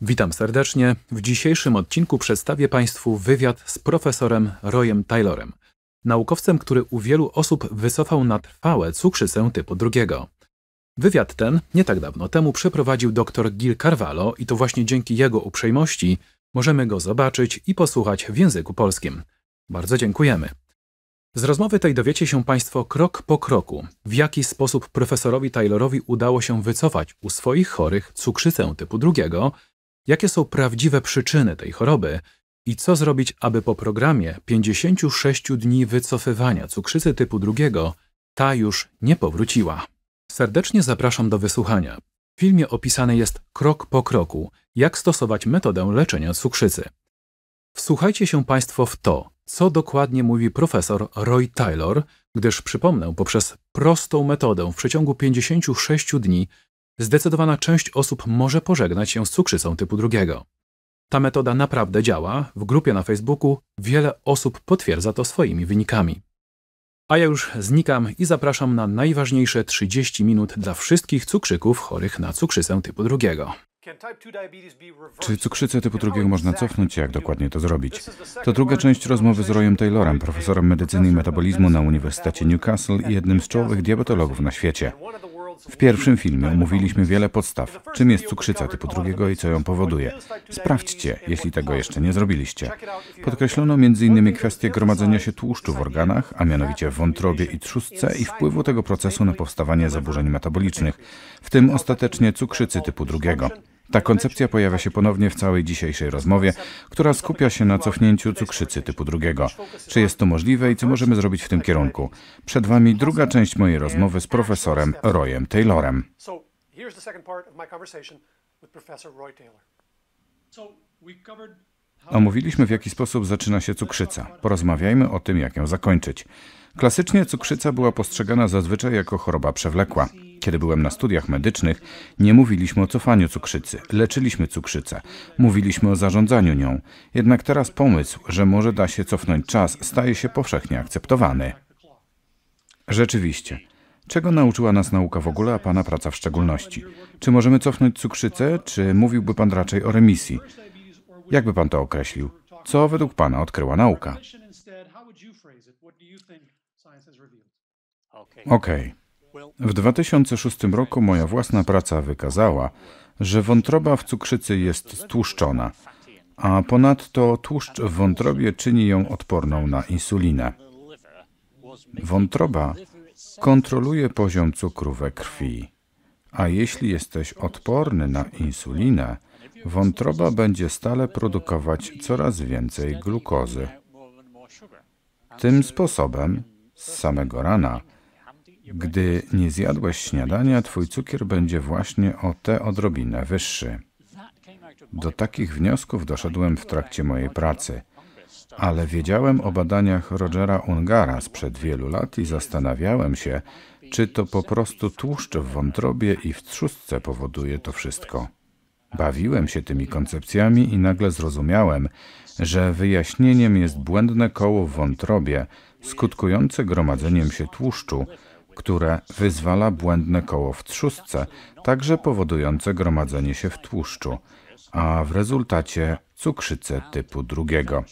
Witam serdecznie. W dzisiejszym odcinku przedstawię Państwu wywiad z profesorem Royem Taylorem, naukowcem, który u wielu osób wycofał na trwałe cukrzycę typu drugiego. Wywiad ten nie tak dawno temu przeprowadził dr Gil Carvalho i to właśnie dzięki jego uprzejmości możemy go zobaczyć i posłuchać w języku polskim. Bardzo dziękujemy. Z rozmowy tej dowiecie się Państwo krok po kroku, w jaki sposób profesorowi Taylorowi udało się wycofać u swoich chorych cukrzycę typu drugiego, jakie są prawdziwe przyczyny tej choroby i co zrobić, aby po programie 56 dni wycofywania cukrzycy typu 2 ta już nie powróciła. Serdecznie zapraszam do wysłuchania. W filmie opisany jest krok po kroku, jak stosować metodę leczenia cukrzycy. Wsłuchajcie się Państwo w to, co dokładnie mówi profesor Roy Taylor, gdyż przypomnę, poprzez prostą metodę w przeciągu 56 dni zdecydowana część osób może pożegnać się z cukrzycą typu drugiego. Ta metoda naprawdę działa, w grupie na Facebooku wiele osób potwierdza to swoimi wynikami. A ja już znikam i zapraszam na najważniejsze 30 minut dla wszystkich cukrzyków chorych na cukrzycę typu drugiego. Czy cukrzycę typu drugiego można cofnąć jak dokładnie to zrobić? To druga część rozmowy z Royem Taylorem, profesorem medycyny i metabolizmu na Uniwersytecie Newcastle i jednym z czołowych diabetologów na świecie. W pierwszym filmie omówiliśmy wiele podstaw. Czym jest cukrzyca typu drugiego i co ją powoduje? Sprawdźcie, jeśli tego jeszcze nie zrobiliście. Podkreślono m.in. kwestię gromadzenia się tłuszczu w organach, a mianowicie w wątrobie i trzustce i wpływu tego procesu na powstawanie zaburzeń metabolicznych, w tym ostatecznie cukrzycy typu drugiego. Ta koncepcja pojawia się ponownie w całej dzisiejszej rozmowie, która skupia się na cofnięciu cukrzycy typu drugiego. Czy jest to możliwe i co możemy zrobić w tym kierunku? Przed Wami druga część mojej rozmowy z profesorem Royem Taylorem. Omówiliśmy, w jaki sposób zaczyna się cukrzyca. Porozmawiajmy o tym, jak ją zakończyć. Klasycznie cukrzyca była postrzegana zazwyczaj jako choroba przewlekła kiedy byłem na studiach medycznych, nie mówiliśmy o cofaniu cukrzycy, leczyliśmy cukrzycę, mówiliśmy o zarządzaniu nią. Jednak teraz pomysł, że może da się cofnąć czas, staje się powszechnie akceptowany. Rzeczywiście. Czego nauczyła nas nauka w ogóle, a Pana praca w szczególności? Czy możemy cofnąć cukrzycę, czy mówiłby Pan raczej o remisji? Jakby Pan to określił? Co według Pana odkryła nauka? Okej. Okay. W 2006 roku moja własna praca wykazała, że wątroba w cukrzycy jest stłuszczona, a ponadto tłuszcz w wątrobie czyni ją odporną na insulinę. Wątroba kontroluje poziom cukru we krwi, a jeśli jesteś odporny na insulinę, wątroba będzie stale produkować coraz więcej glukozy. Tym sposobem z samego rana gdy nie zjadłeś śniadania, twój cukier będzie właśnie o tę odrobinę wyższy. Do takich wniosków doszedłem w trakcie mojej pracy, ale wiedziałem o badaniach Rogera Ungara sprzed wielu lat i zastanawiałem się, czy to po prostu tłuszcz w wątrobie i w trzustce powoduje to wszystko. Bawiłem się tymi koncepcjami i nagle zrozumiałem, że wyjaśnieniem jest błędne koło w wątrobie, skutkujące gromadzeniem się tłuszczu, które wyzwala błędne koło w trzustce, także powodujące gromadzenie się w tłuszczu, a w rezultacie cukrzycę typu drugiego.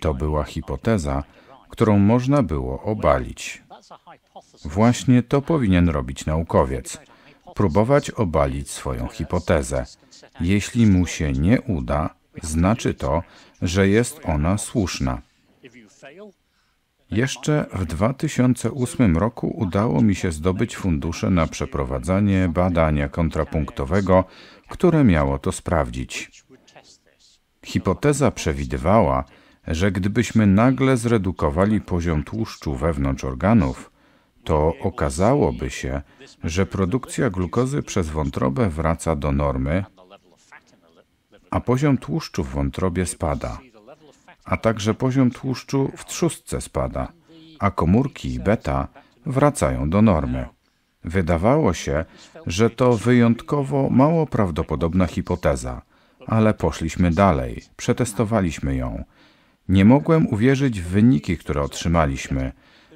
To była hipoteza, którą można było obalić. Właśnie to powinien robić naukowiec próbować obalić swoją hipotezę. Jeśli mu się nie uda, znaczy to, że jest ona słuszna. Jeszcze w 2008 roku udało mi się zdobyć fundusze na przeprowadzanie badania kontrapunktowego, które miało to sprawdzić. Hipoteza przewidywała, że gdybyśmy nagle zredukowali poziom tłuszczu wewnątrz organów, to okazałoby się, że produkcja glukozy przez wątrobę wraca do normy, a poziom tłuszczu w wątrobie spada a także poziom tłuszczu w trzustce spada, a komórki beta wracają do normy. Wydawało się, że to wyjątkowo mało prawdopodobna hipoteza, ale poszliśmy dalej, przetestowaliśmy ją. Nie mogłem uwierzyć w wyniki, które otrzymaliśmy.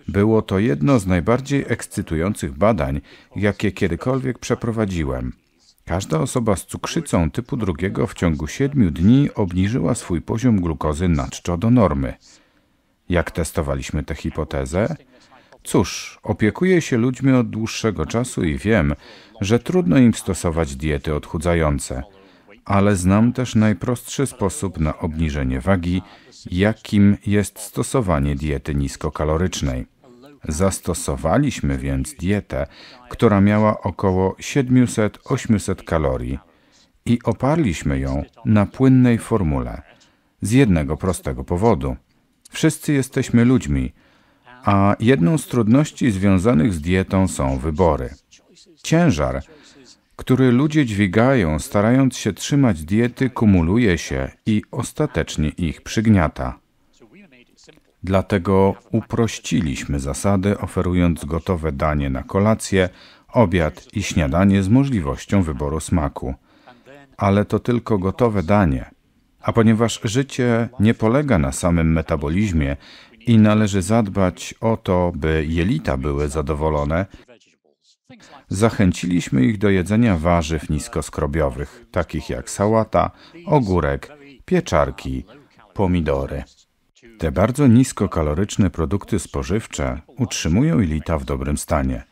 Było to jedno z najbardziej ekscytujących badań, jakie kiedykolwiek przeprowadziłem. Każda osoba z cukrzycą typu drugiego w ciągu 7 dni obniżyła swój poziom glukozy na czczo do normy. Jak testowaliśmy tę hipotezę? Cóż, opiekuję się ludźmi od dłuższego czasu i wiem, że trudno im stosować diety odchudzające, ale znam też najprostszy sposób na obniżenie wagi, jakim jest stosowanie diety niskokalorycznej. Zastosowaliśmy więc dietę, która miała około 700-800 kalorii i oparliśmy ją na płynnej formule z jednego prostego powodu. Wszyscy jesteśmy ludźmi, a jedną z trudności związanych z dietą są wybory. Ciężar, który ludzie dźwigają, starając się trzymać diety, kumuluje się i ostatecznie ich przygniata. Dlatego uprościliśmy zasady, oferując gotowe danie na kolację, obiad i śniadanie z możliwością wyboru smaku. Ale to tylko gotowe danie. A ponieważ życie nie polega na samym metabolizmie i należy zadbać o to, by jelita były zadowolone, zachęciliśmy ich do jedzenia warzyw niskoskrobiowych, takich jak sałata, ogórek, pieczarki, pomidory. Te bardzo niskokaloryczne produkty spożywcze utrzymują jelita w dobrym stanie.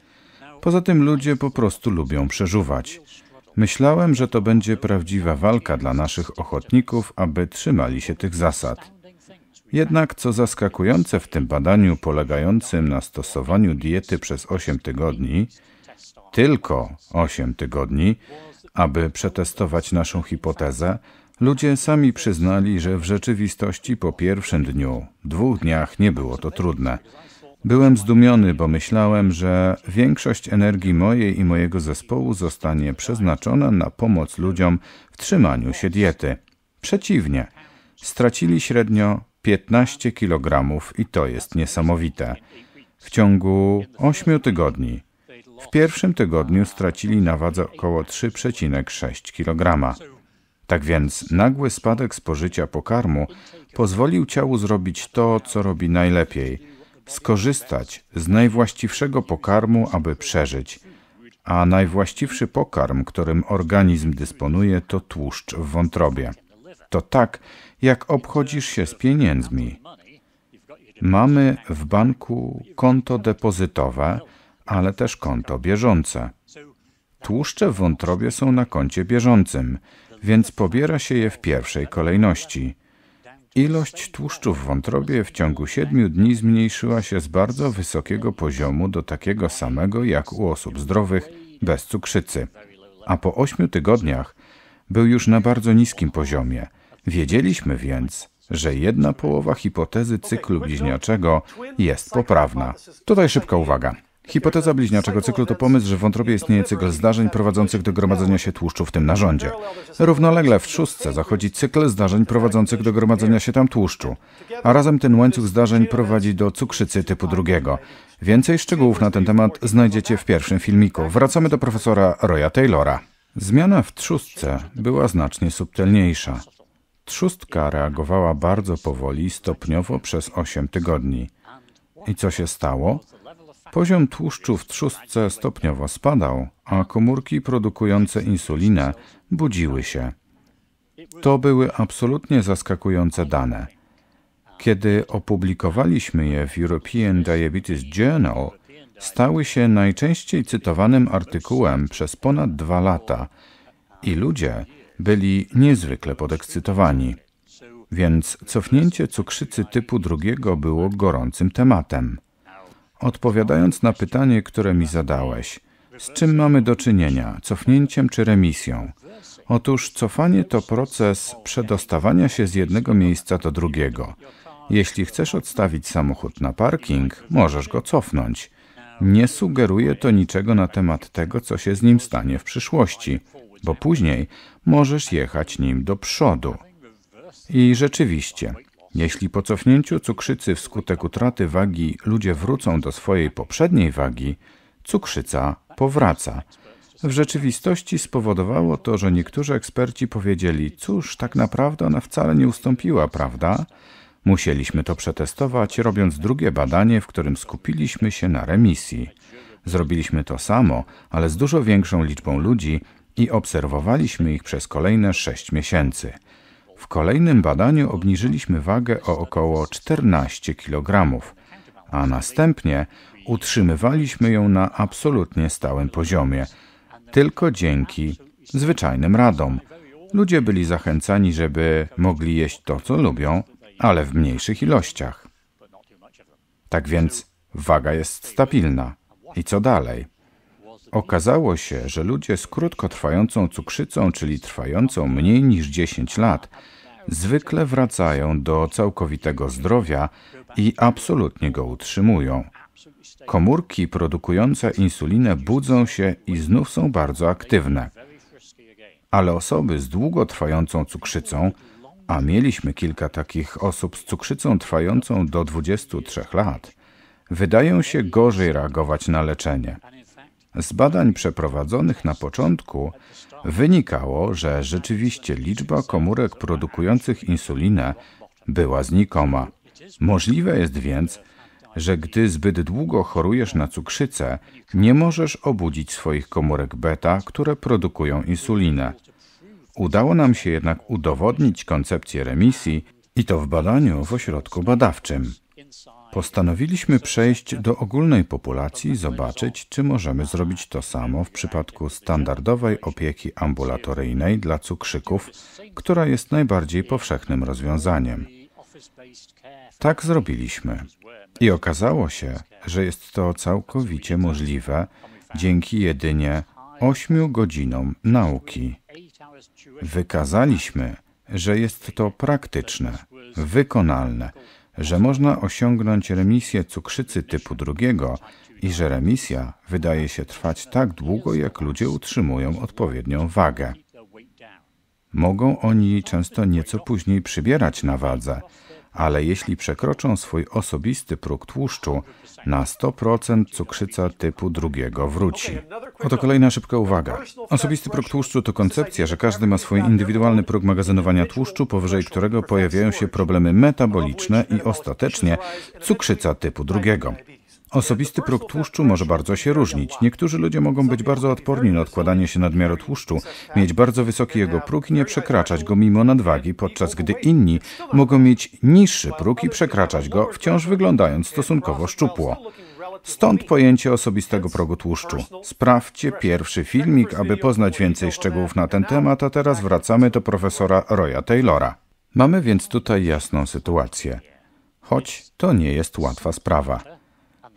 Poza tym ludzie po prostu lubią przeżuwać. Myślałem, że to będzie prawdziwa walka dla naszych ochotników, aby trzymali się tych zasad. Jednak co zaskakujące w tym badaniu polegającym na stosowaniu diety przez 8 tygodni, tylko 8 tygodni, aby przetestować naszą hipotezę, Ludzie sami przyznali, że w rzeczywistości po pierwszym dniu, dwóch dniach nie było to trudne. Byłem zdumiony, bo myślałem, że większość energii mojej i mojego zespołu zostanie przeznaczona na pomoc ludziom w trzymaniu się diety. Przeciwnie, stracili średnio 15 kg i to jest niesamowite. W ciągu 8 tygodni. W pierwszym tygodniu stracili na wadze około 3,6 kg. Tak więc nagły spadek spożycia pokarmu pozwolił ciału zrobić to, co robi najlepiej skorzystać z najwłaściwszego pokarmu, aby przeżyć. A najwłaściwszy pokarm, którym organizm dysponuje, to tłuszcz w wątrobie. To tak, jak obchodzisz się z pieniędzmi. Mamy w banku konto depozytowe, ale też konto bieżące. Tłuszcze w wątrobie są na koncie bieżącym więc pobiera się je w pierwszej kolejności. Ilość tłuszczu w wątrobie w ciągu siedmiu dni zmniejszyła się z bardzo wysokiego poziomu do takiego samego jak u osób zdrowych bez cukrzycy. A po ośmiu tygodniach był już na bardzo niskim poziomie. Wiedzieliśmy więc, że jedna połowa hipotezy cyklu bliźniaczego jest poprawna. Tutaj szybka uwaga. Hipoteza bliźniaczego cyklu to pomysł, że w wątrobie istnieje cykl zdarzeń prowadzących do gromadzenia się tłuszczu w tym narządzie. Równolegle w trzustce zachodzi cykl zdarzeń prowadzących do gromadzenia się tam tłuszczu, a razem ten łańcuch zdarzeń prowadzi do cukrzycy typu drugiego. Więcej szczegółów na ten temat znajdziecie w pierwszym filmiku. Wracamy do profesora Roya Taylora. Zmiana w trzustce była znacznie subtelniejsza. Trzustka reagowała bardzo powoli, stopniowo przez 8 tygodni. I co się stało? Poziom tłuszczu w trzustce stopniowo spadał, a komórki produkujące insulinę budziły się. To były absolutnie zaskakujące dane. Kiedy opublikowaliśmy je w European Diabetes Journal, stały się najczęściej cytowanym artykułem przez ponad dwa lata i ludzie byli niezwykle podekscytowani. Więc cofnięcie cukrzycy typu drugiego było gorącym tematem. Odpowiadając na pytanie, które mi zadałeś, z czym mamy do czynienia, cofnięciem czy remisją? Otóż cofanie to proces przedostawania się z jednego miejsca do drugiego. Jeśli chcesz odstawić samochód na parking, możesz go cofnąć. Nie sugeruje to niczego na temat tego, co się z nim stanie w przyszłości, bo później możesz jechać nim do przodu. I rzeczywiście, jeśli po cofnięciu cukrzycy wskutek utraty wagi ludzie wrócą do swojej poprzedniej wagi, cukrzyca powraca. W rzeczywistości spowodowało to, że niektórzy eksperci powiedzieli: Cóż, tak naprawdę ona wcale nie ustąpiła, prawda? Musieliśmy to przetestować, robiąc drugie badanie, w którym skupiliśmy się na remisji. Zrobiliśmy to samo, ale z dużo większą liczbą ludzi i obserwowaliśmy ich przez kolejne sześć miesięcy. W kolejnym badaniu obniżyliśmy wagę o około 14 kg, a następnie utrzymywaliśmy ją na absolutnie stałym poziomie, tylko dzięki zwyczajnym radom. Ludzie byli zachęcani, żeby mogli jeść to, co lubią, ale w mniejszych ilościach. Tak więc waga jest stabilna. I co dalej? Okazało się, że ludzie z krótkotrwającą cukrzycą, czyli trwającą mniej niż 10 lat, zwykle wracają do całkowitego zdrowia i absolutnie go utrzymują. Komórki produkujące insulinę budzą się i znów są bardzo aktywne. Ale osoby z długotrwającą cukrzycą, a mieliśmy kilka takich osób z cukrzycą trwającą do 23 lat, wydają się gorzej reagować na leczenie. Z badań przeprowadzonych na początku wynikało, że rzeczywiście liczba komórek produkujących insulinę była znikoma. Możliwe jest więc, że gdy zbyt długo chorujesz na cukrzycę, nie możesz obudzić swoich komórek beta, które produkują insulinę. Udało nam się jednak udowodnić koncepcję remisji i to w badaniu w ośrodku badawczym. Postanowiliśmy przejść do ogólnej populacji i zobaczyć, czy możemy zrobić to samo w przypadku standardowej opieki ambulatoryjnej dla cukrzyków, która jest najbardziej powszechnym rozwiązaniem. Tak zrobiliśmy. I okazało się, że jest to całkowicie możliwe dzięki jedynie 8 godzinom nauki. Wykazaliśmy, że jest to praktyczne, wykonalne że można osiągnąć remisję cukrzycy typu drugiego i że remisja wydaje się trwać tak długo, jak ludzie utrzymują odpowiednią wagę. Mogą oni często nieco później przybierać na wadze, ale jeśli przekroczą swój osobisty próg tłuszczu, na 100% cukrzyca typu drugiego wróci. Oto kolejna szybka uwaga. Osobisty próg tłuszczu to koncepcja, że każdy ma swój indywidualny próg magazynowania tłuszczu, powyżej którego pojawiają się problemy metaboliczne i ostatecznie cukrzyca typu drugiego. Osobisty próg tłuszczu może bardzo się różnić. Niektórzy ludzie mogą być bardzo odporni na odkładanie się nadmiaru tłuszczu, mieć bardzo wysoki jego próg i nie przekraczać go mimo nadwagi, podczas gdy inni mogą mieć niższy próg i przekraczać go, wciąż wyglądając stosunkowo szczupło. Stąd pojęcie osobistego progu tłuszczu. Sprawdźcie pierwszy filmik, aby poznać więcej szczegółów na ten temat, a teraz wracamy do profesora Roya Taylora. Mamy więc tutaj jasną sytuację. Choć to nie jest łatwa sprawa.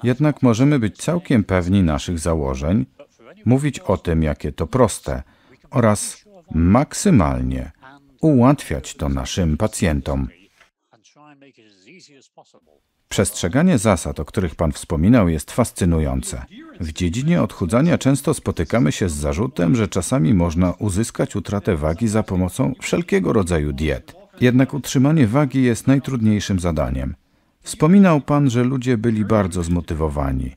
Jednak możemy być całkiem pewni naszych założeń, mówić o tym, jakie to proste oraz maksymalnie ułatwiać to naszym pacjentom. Przestrzeganie zasad, o których Pan wspominał, jest fascynujące. W dziedzinie odchudzania często spotykamy się z zarzutem, że czasami można uzyskać utratę wagi za pomocą wszelkiego rodzaju diet. Jednak utrzymanie wagi jest najtrudniejszym zadaniem. Wspominał Pan, że ludzie byli bardzo zmotywowani.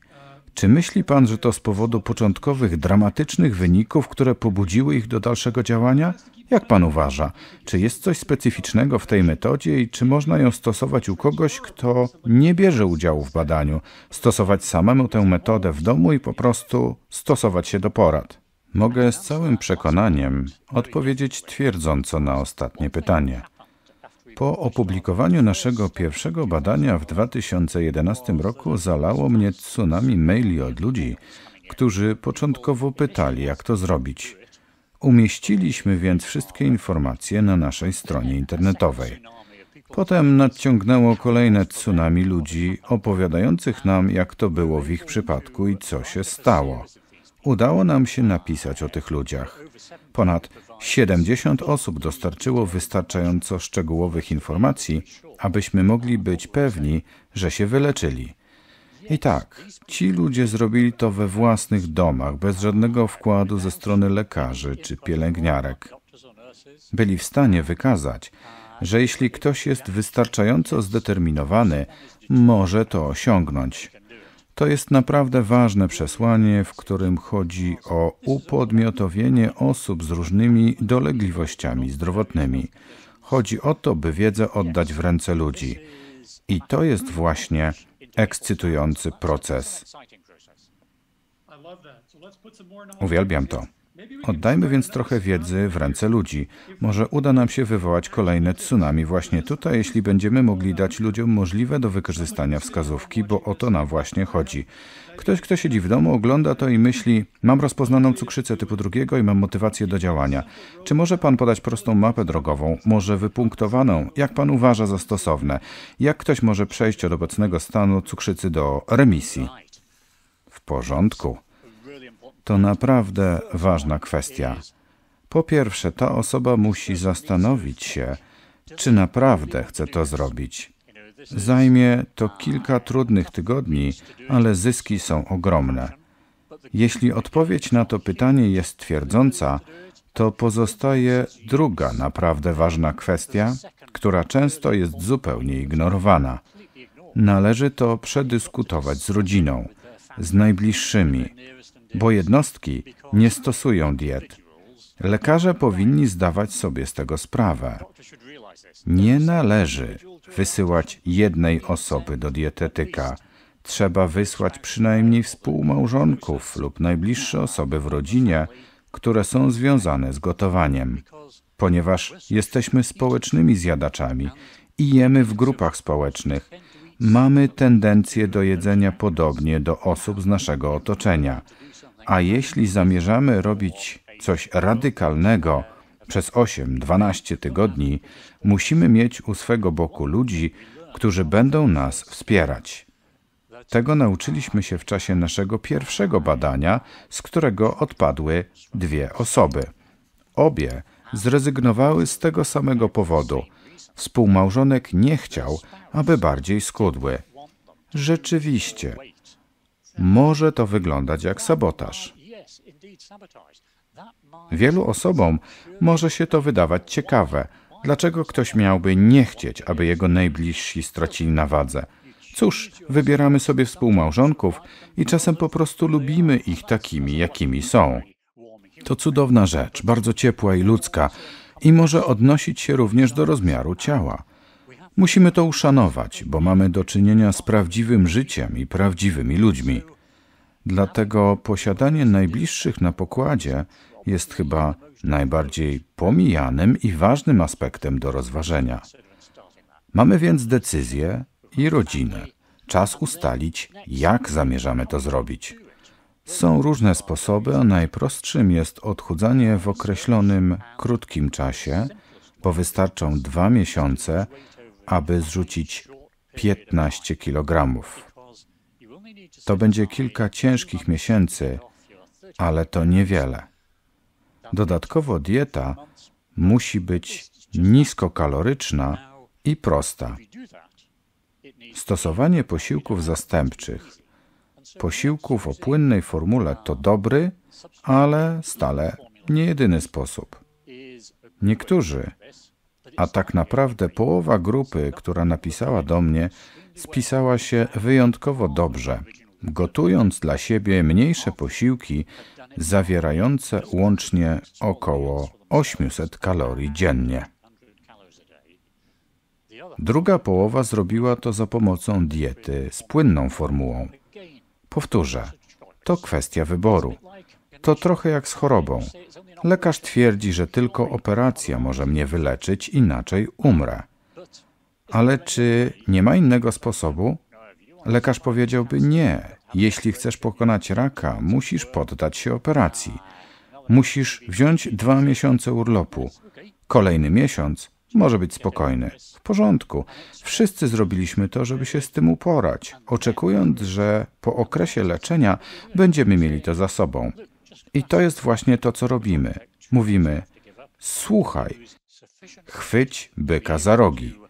Czy myśli Pan, że to z powodu początkowych dramatycznych wyników, które pobudziły ich do dalszego działania? Jak Pan uważa? Czy jest coś specyficznego w tej metodzie i czy można ją stosować u kogoś, kto nie bierze udziału w badaniu? Stosować samemu tę metodę w domu i po prostu stosować się do porad? Mogę z całym przekonaniem odpowiedzieć twierdząco na ostatnie pytanie. Po opublikowaniu naszego pierwszego badania w 2011 roku zalało mnie tsunami maili od ludzi, którzy początkowo pytali, jak to zrobić. Umieściliśmy więc wszystkie informacje na naszej stronie internetowej. Potem nadciągnęło kolejne tsunami ludzi opowiadających nam, jak to było w ich przypadku i co się stało. Udało nam się napisać o tych ludziach. Ponad 70 osób dostarczyło wystarczająco szczegółowych informacji, abyśmy mogli być pewni, że się wyleczyli. I tak, ci ludzie zrobili to we własnych domach, bez żadnego wkładu ze strony lekarzy czy pielęgniarek. Byli w stanie wykazać, że jeśli ktoś jest wystarczająco zdeterminowany, może to osiągnąć. To jest naprawdę ważne przesłanie, w którym chodzi o upodmiotowienie osób z różnymi dolegliwościami zdrowotnymi. Chodzi o to, by wiedzę oddać w ręce ludzi. I to jest właśnie ekscytujący proces. Uwielbiam to. Oddajmy więc trochę wiedzy w ręce ludzi. Może uda nam się wywołać kolejne tsunami właśnie tutaj, jeśli będziemy mogli dać ludziom możliwe do wykorzystania wskazówki, bo o to nam właśnie chodzi. Ktoś, kto siedzi w domu, ogląda to i myśli: Mam rozpoznaną cukrzycę typu drugiego i mam motywację do działania. Czy może pan podać prostą mapę drogową, może wypunktowaną, jak pan uważa za stosowne? Jak ktoś może przejść od obecnego stanu cukrzycy do remisji? W porządku to naprawdę ważna kwestia. Po pierwsze, ta osoba musi zastanowić się, czy naprawdę chce to zrobić. Zajmie to kilka trudnych tygodni, ale zyski są ogromne. Jeśli odpowiedź na to pytanie jest twierdząca, to pozostaje druga naprawdę ważna kwestia, która często jest zupełnie ignorowana. Należy to przedyskutować z rodziną, z najbliższymi, bo jednostki nie stosują diet. Lekarze powinni zdawać sobie z tego sprawę. Nie należy wysyłać jednej osoby do dietetyka. Trzeba wysłać przynajmniej współmałżonków lub najbliższe osoby w rodzinie, które są związane z gotowaniem. Ponieważ jesteśmy społecznymi zjadaczami i jemy w grupach społecznych, mamy tendencję do jedzenia podobnie do osób z naszego otoczenia. A jeśli zamierzamy robić coś radykalnego przez 8-12 tygodni, musimy mieć u swego boku ludzi, którzy będą nas wspierać. Tego nauczyliśmy się w czasie naszego pierwszego badania, z którego odpadły dwie osoby. Obie zrezygnowały z tego samego powodu. Współmałżonek nie chciał, aby bardziej skudły. Rzeczywiście, może to wyglądać jak sabotaż. Wielu osobom może się to wydawać ciekawe. Dlaczego ktoś miałby nie chcieć, aby jego najbliżsi stracili na wadze? Cóż, wybieramy sobie współmałżonków i czasem po prostu lubimy ich takimi, jakimi są. To cudowna rzecz, bardzo ciepła i ludzka i może odnosić się również do rozmiaru ciała. Musimy to uszanować, bo mamy do czynienia z prawdziwym życiem i prawdziwymi ludźmi. Dlatego posiadanie najbliższych na pokładzie jest chyba najbardziej pomijanym i ważnym aspektem do rozważenia. Mamy więc decyzję i rodzinę. Czas ustalić, jak zamierzamy to zrobić. Są różne sposoby, a najprostszym jest odchudzanie w określonym, krótkim czasie, bo wystarczą dwa miesiące, aby zrzucić 15 kilogramów. To będzie kilka ciężkich miesięcy, ale to niewiele. Dodatkowo dieta musi być niskokaloryczna i prosta. Stosowanie posiłków zastępczych, posiłków o płynnej formule to dobry, ale stale nie jedyny sposób. Niektórzy, a tak naprawdę połowa grupy, która napisała do mnie, spisała się wyjątkowo dobrze gotując dla siebie mniejsze posiłki zawierające łącznie około 800 kalorii dziennie. Druga połowa zrobiła to za pomocą diety z płynną formułą. Powtórzę, to kwestia wyboru. To trochę jak z chorobą. Lekarz twierdzi, że tylko operacja może mnie wyleczyć, inaczej umrę. Ale czy nie ma innego sposobu? Lekarz powiedziałby: Nie, jeśli chcesz pokonać raka, musisz poddać się operacji. Musisz wziąć dwa miesiące urlopu. Kolejny miesiąc może być spokojny. W porządku. Wszyscy zrobiliśmy to, żeby się z tym uporać, oczekując, że po okresie leczenia będziemy mieli to za sobą. I to jest właśnie to, co robimy. Mówimy: Słuchaj, chwyć byka za rogi.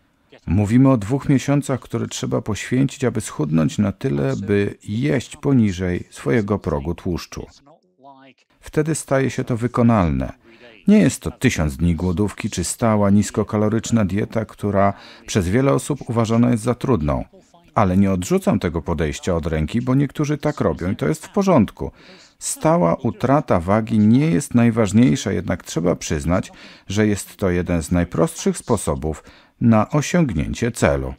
Mówimy o dwóch miesiącach, które trzeba poświęcić, aby schudnąć na tyle, by jeść poniżej swojego progu tłuszczu. Wtedy staje się to wykonalne. Nie jest to tysiąc dni głodówki czy stała, niskokaloryczna dieta, która przez wiele osób uważana jest za trudną. Ale nie odrzucam tego podejścia od ręki, bo niektórzy tak robią i to jest w porządku. Stała utrata wagi nie jest najważniejsza, jednak trzeba przyznać, że jest to jeden z najprostszych sposobów, na osiągnięcie celu.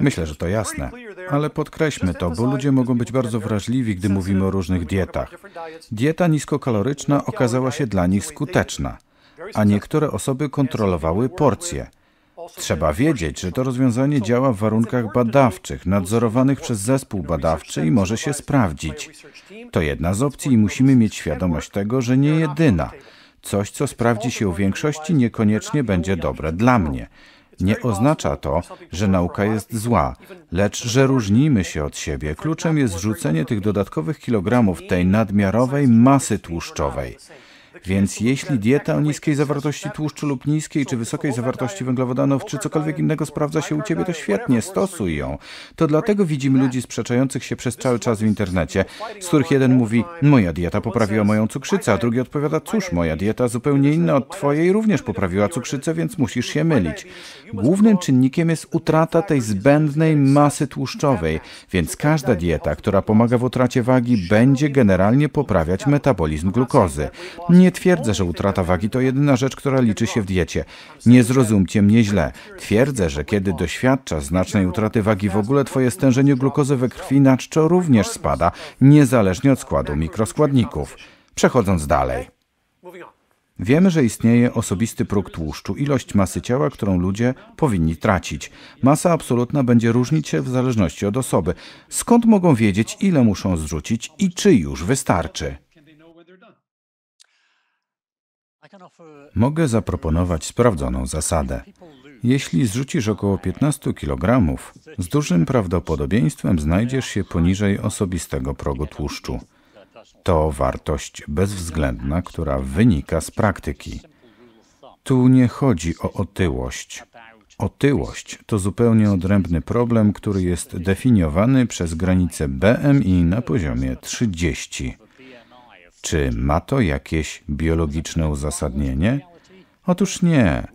Myślę, że to jasne, ale podkreślmy to, bo ludzie mogą być bardzo wrażliwi, gdy mówimy o różnych dietach. Dieta niskokaloryczna okazała się dla nich skuteczna, a niektóre osoby kontrolowały porcje – Trzeba wiedzieć, że to rozwiązanie działa w warunkach badawczych, nadzorowanych przez zespół badawczy i może się sprawdzić. To jedna z opcji i musimy mieć świadomość tego, że nie jedyna. Coś, co sprawdzi się u większości, niekoniecznie będzie dobre dla mnie. Nie oznacza to, że nauka jest zła, lecz że różnimy się od siebie. Kluczem jest rzucenie tych dodatkowych kilogramów tej nadmiarowej masy tłuszczowej. Więc jeśli dieta o niskiej zawartości tłuszczu lub niskiej czy wysokiej zawartości węglowodanów, czy cokolwiek innego sprawdza się u ciebie, to świetnie, stosuj ją. To dlatego widzimy ludzi sprzeczających się przez cały czas w internecie, z których jeden mówi, moja dieta poprawiła moją cukrzycę, a drugi odpowiada, cóż, moja dieta zupełnie inna od twojej również poprawiła cukrzycę, więc musisz się mylić. Głównym czynnikiem jest utrata tej zbędnej masy tłuszczowej, więc każda dieta, która pomaga w utracie wagi, będzie generalnie poprawiać metabolizm glukozy. Nie nie twierdzę, że utrata wagi to jedyna rzecz, która liczy się w diecie. Nie zrozumcie mnie źle. Twierdzę, że kiedy doświadczasz znacznej utraty wagi w ogóle, twoje stężenie glukozy we krwi na czczo również spada, niezależnie od składu mikroskładników. Przechodząc dalej. Wiemy, że istnieje osobisty próg tłuszczu, ilość masy ciała, którą ludzie powinni tracić. Masa absolutna będzie różnić się w zależności od osoby. Skąd mogą wiedzieć, ile muszą zrzucić i czy już wystarczy? Mogę zaproponować sprawdzoną zasadę. Jeśli zrzucisz około 15 kg, z dużym prawdopodobieństwem znajdziesz się poniżej osobistego progu tłuszczu. To wartość bezwzględna, która wynika z praktyki. Tu nie chodzi o otyłość. Otyłość to zupełnie odrębny problem, który jest definiowany przez granicę BMI na poziomie 30. Czy ma to jakieś biologiczne uzasadnienie? Otóż nie,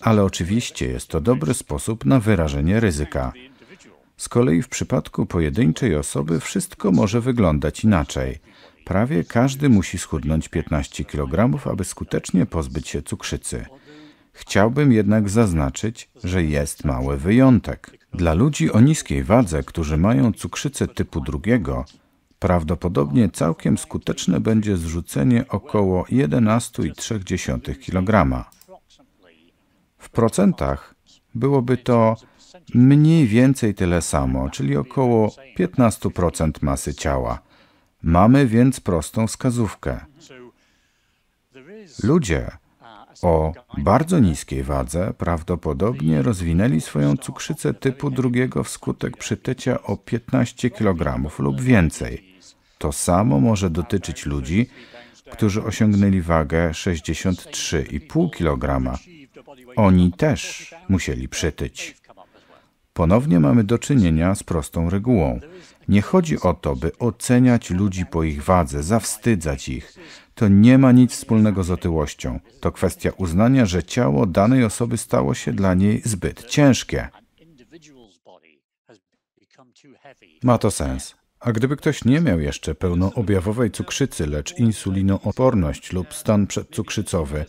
ale oczywiście jest to dobry sposób na wyrażenie ryzyka. Z kolei w przypadku pojedynczej osoby wszystko może wyglądać inaczej. Prawie każdy musi schudnąć 15 kg, aby skutecznie pozbyć się cukrzycy. Chciałbym jednak zaznaczyć, że jest mały wyjątek. Dla ludzi o niskiej wadze, którzy mają cukrzycę typu drugiego, Prawdopodobnie całkiem skuteczne będzie zrzucenie około 11,3 kg. W procentach byłoby to mniej więcej tyle samo, czyli około 15% masy ciała. Mamy więc prostą wskazówkę. Ludzie o bardzo niskiej wadze prawdopodobnie rozwinęli swoją cukrzycę typu drugiego wskutek przytycia o 15 kg lub więcej. To samo może dotyczyć ludzi, którzy osiągnęli wagę 63,5 kg. Oni też musieli przytyć. Ponownie mamy do czynienia z prostą regułą. Nie chodzi o to, by oceniać ludzi po ich wadze, zawstydzać ich. To nie ma nic wspólnego z otyłością. To kwestia uznania, że ciało danej osoby stało się dla niej zbyt ciężkie. Ma to sens. A gdyby ktoś nie miał jeszcze pełnoobjawowej cukrzycy, lecz insulinooporność lub stan przedcukrzycowy,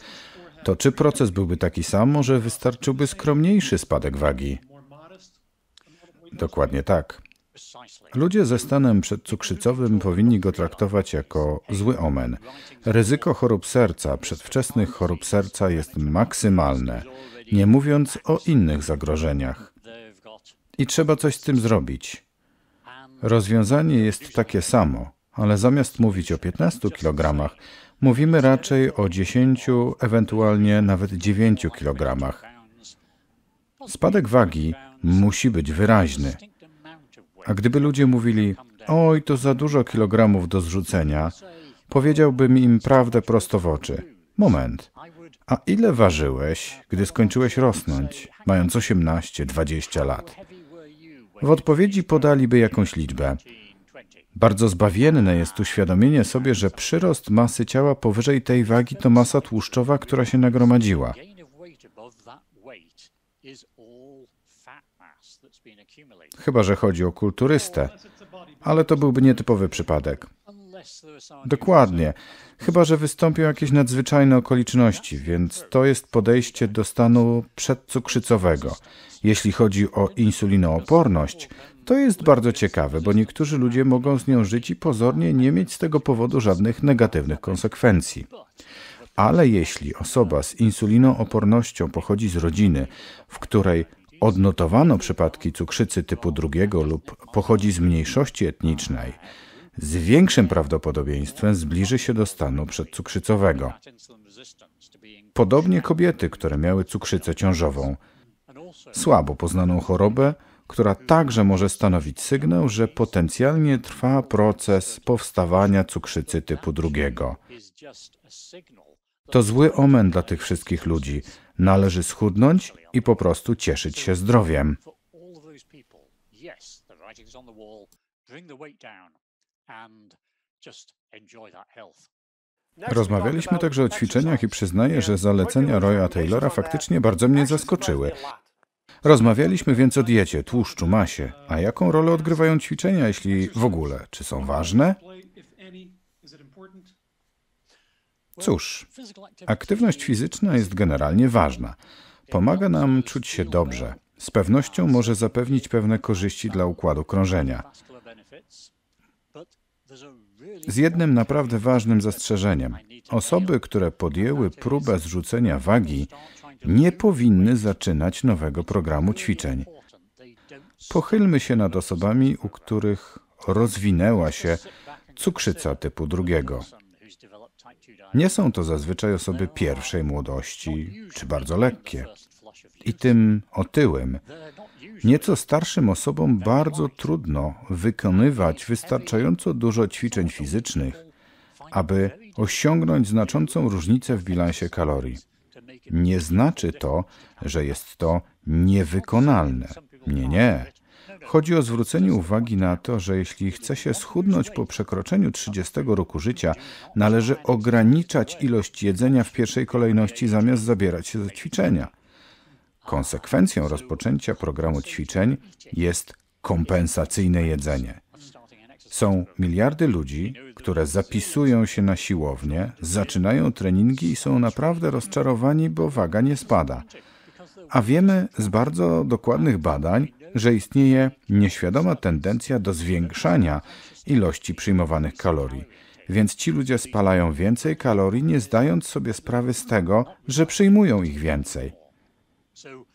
to czy proces byłby taki sam, może wystarczyłby skromniejszy spadek wagi? Dokładnie tak. Ludzie ze stanem przedcukrzycowym powinni go traktować jako zły omen. Ryzyko chorób serca, przedwczesnych chorób serca jest maksymalne, nie mówiąc o innych zagrożeniach. I trzeba coś z tym zrobić. Rozwiązanie jest takie samo, ale zamiast mówić o 15 kg, mówimy raczej o 10, ewentualnie nawet 9 kg. Spadek wagi musi być wyraźny. A gdyby ludzie mówili, oj, to za dużo kilogramów do zrzucenia, powiedziałbym im prawdę prosto w oczy. Moment. A ile ważyłeś, gdy skończyłeś rosnąć, mając 18-20 lat? W odpowiedzi podaliby jakąś liczbę. Bardzo zbawienne jest uświadomienie sobie, że przyrost masy ciała powyżej tej wagi to masa tłuszczowa, która się nagromadziła. Chyba, że chodzi o kulturystę, ale to byłby nietypowy przypadek. Dokładnie. Chyba, że wystąpią jakieś nadzwyczajne okoliczności, więc to jest podejście do stanu przedcukrzycowego. Jeśli chodzi o insulinooporność, to jest bardzo ciekawe, bo niektórzy ludzie mogą z nią żyć i pozornie nie mieć z tego powodu żadnych negatywnych konsekwencji. Ale jeśli osoba z insulinoopornością pochodzi z rodziny, w której odnotowano przypadki cukrzycy typu drugiego lub pochodzi z mniejszości etnicznej, z większym prawdopodobieństwem zbliży się do stanu przedcukrzycowego. Podobnie kobiety, które miały cukrzycę ciążową, słabo poznaną chorobę, która także może stanowić sygnał, że potencjalnie trwa proces powstawania cukrzycy typu drugiego. To zły omen dla tych wszystkich ludzi. Należy schudnąć i po prostu cieszyć się zdrowiem. Rozmawialiśmy także o ćwiczeniach i przyznaję, że zalecenia Roya Taylora faktycznie bardzo mnie zaskoczyły. Rozmawialiśmy więc o diecie, tłuszczu, masie. A jaką rolę odgrywają ćwiczenia, jeśli w ogóle? Czy są ważne? Cóż, aktywność fizyczna jest generalnie ważna. Pomaga nam czuć się dobrze. Z pewnością może zapewnić pewne korzyści dla układu krążenia. Z jednym naprawdę ważnym zastrzeżeniem. Osoby, które podjęły próbę zrzucenia wagi, nie powinny zaczynać nowego programu ćwiczeń. Pochylmy się nad osobami, u których rozwinęła się cukrzyca typu drugiego. Nie są to zazwyczaj osoby pierwszej młodości czy bardzo lekkie. I tym otyłym Nieco starszym osobom bardzo trudno wykonywać wystarczająco dużo ćwiczeń fizycznych, aby osiągnąć znaczącą różnicę w bilansie kalorii. Nie znaczy to, że jest to niewykonalne. Nie, nie. Chodzi o zwrócenie uwagi na to, że jeśli chce się schudnąć po przekroczeniu 30 roku życia, należy ograniczać ilość jedzenia w pierwszej kolejności zamiast zabierać się do ćwiczenia. Konsekwencją rozpoczęcia programu ćwiczeń jest kompensacyjne jedzenie. Są miliardy ludzi, które zapisują się na siłownię, zaczynają treningi i są naprawdę rozczarowani, bo waga nie spada. A wiemy z bardzo dokładnych badań, że istnieje nieświadoma tendencja do zwiększania ilości przyjmowanych kalorii. Więc ci ludzie spalają więcej kalorii, nie zdając sobie sprawy z tego, że przyjmują ich więcej.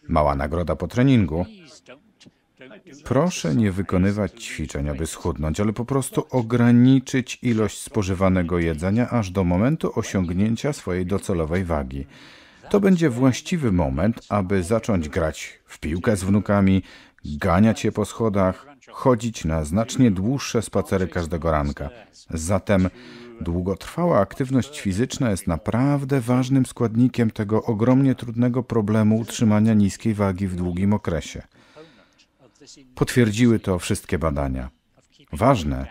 Mała nagroda po treningu. Proszę nie wykonywać ćwiczeń, aby schudnąć, ale po prostu ograniczyć ilość spożywanego jedzenia aż do momentu osiągnięcia swojej docelowej wagi. To będzie właściwy moment, aby zacząć grać w piłkę z wnukami, ganiać je po schodach, chodzić na znacznie dłuższe spacery każdego ranka. Zatem Długotrwała aktywność fizyczna jest naprawdę ważnym składnikiem tego ogromnie trudnego problemu utrzymania niskiej wagi w długim okresie. Potwierdziły to wszystkie badania. Ważne,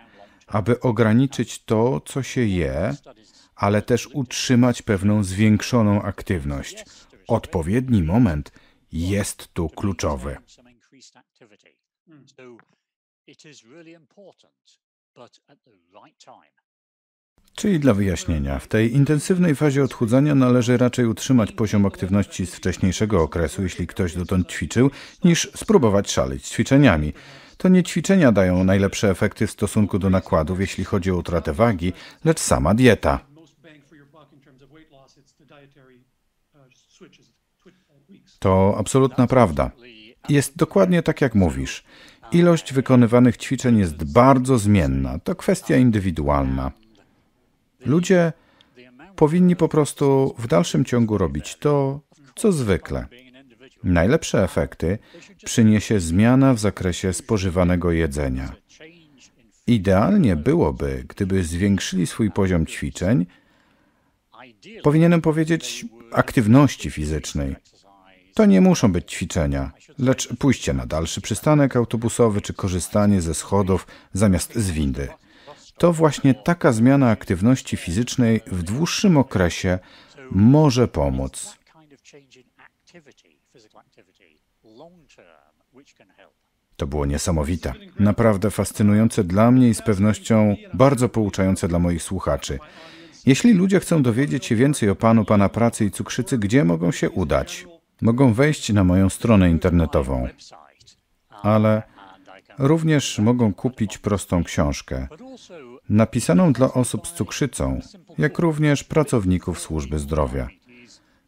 aby ograniczyć to, co się je, ale też utrzymać pewną zwiększoną aktywność. Odpowiedni moment jest tu kluczowy. Hmm. it is really important, but at the right time. Czyli dla wyjaśnienia, w tej intensywnej fazie odchudzania należy raczej utrzymać poziom aktywności z wcześniejszego okresu, jeśli ktoś dotąd ćwiczył, niż spróbować szaleć ćwiczeniami. To nie ćwiczenia dają najlepsze efekty w stosunku do nakładów, jeśli chodzi o utratę wagi, lecz sama dieta. To absolutna prawda. Jest dokładnie tak, jak mówisz. Ilość wykonywanych ćwiczeń jest bardzo zmienna. To kwestia indywidualna. Ludzie powinni po prostu w dalszym ciągu robić to, co zwykle. Najlepsze efekty przyniesie zmiana w zakresie spożywanego jedzenia. Idealnie byłoby, gdyby zwiększyli swój poziom ćwiczeń, powinienem powiedzieć aktywności fizycznej. To nie muszą być ćwiczenia, lecz pójście na dalszy przystanek autobusowy czy korzystanie ze schodów zamiast z windy. To właśnie taka zmiana aktywności fizycznej w dłuższym okresie może pomóc. To było niesamowite, naprawdę fascynujące dla mnie i z pewnością bardzo pouczające dla moich słuchaczy. Jeśli ludzie chcą dowiedzieć się więcej o Panu, Pana pracy i cukrzycy, gdzie mogą się udać? Mogą wejść na moją stronę internetową. Ale Również mogą kupić prostą książkę, napisaną dla osób z cukrzycą, jak również pracowników służby zdrowia.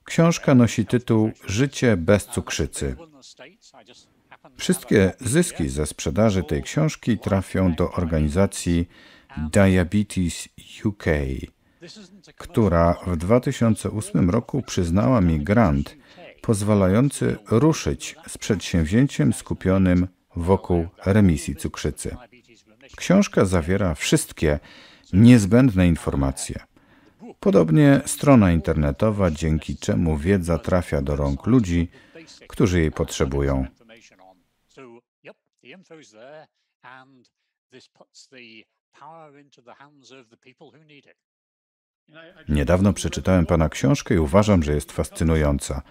Książka nosi tytuł Życie bez cukrzycy. Wszystkie zyski ze sprzedaży tej książki trafią do organizacji Diabetes UK, która w 2008 roku przyznała mi grant pozwalający ruszyć z przedsięwzięciem skupionym wokół remisji cukrzycy. Książka zawiera wszystkie niezbędne informacje. Podobnie strona internetowa, dzięki czemu wiedza trafia do rąk ludzi, którzy jej potrzebują. power into the hands of the people who need it. Niedawno przeczytałem Pana książkę i uważam, że jest fascynująca.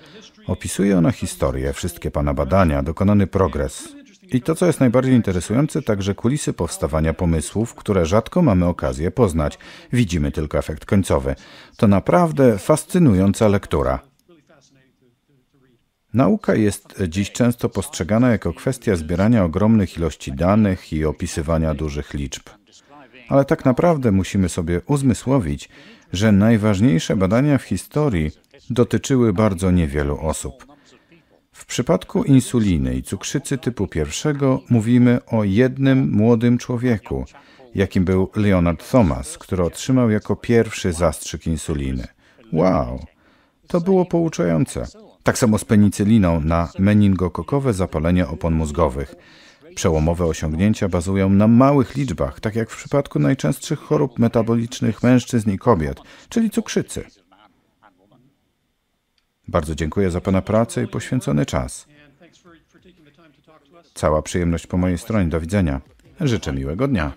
Opisuje ona historię, wszystkie Pana badania, dokonany progres. I to, co jest najbardziej interesujące, także kulisy powstawania pomysłów, które rzadko mamy okazję poznać. Widzimy tylko efekt końcowy. To naprawdę fascynująca lektura. Nauka jest dziś często postrzegana jako kwestia zbierania ogromnych ilości danych i opisywania dużych liczb. Ale tak naprawdę musimy sobie uzmysłowić, że najważniejsze badania w historii dotyczyły bardzo niewielu osób. W przypadku insuliny i cukrzycy typu pierwszego mówimy o jednym młodym człowieku, jakim był Leonard Thomas, który otrzymał jako pierwszy zastrzyk insuliny. Wow! To było pouczające. Tak samo z penicyliną na meningokokowe zapalenie opon mózgowych. Przełomowe osiągnięcia bazują na małych liczbach, tak jak w przypadku najczęstszych chorób metabolicznych mężczyzn i kobiet, czyli cukrzycy. Bardzo dziękuję za Pana pracę i poświęcony czas. Cała przyjemność po mojej stronie. Do widzenia. Życzę miłego dnia.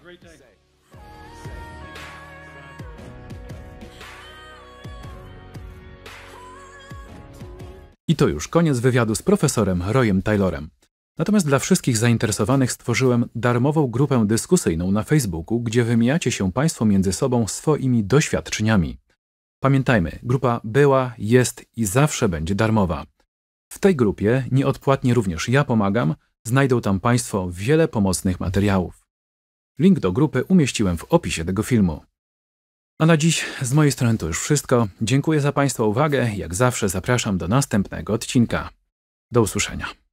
I to już koniec wywiadu z profesorem Royem Taylorem. Natomiast dla wszystkich zainteresowanych stworzyłem darmową grupę dyskusyjną na Facebooku, gdzie wymijacie się Państwo między sobą swoimi doświadczeniami. Pamiętajmy, grupa była, jest i zawsze będzie darmowa. W tej grupie nieodpłatnie również ja pomagam, znajdą tam Państwo wiele pomocnych materiałów. Link do grupy umieściłem w opisie tego filmu. A na dziś z mojej strony to już wszystko. Dziękuję za Państwa uwagę. Jak zawsze zapraszam do następnego odcinka. Do usłyszenia.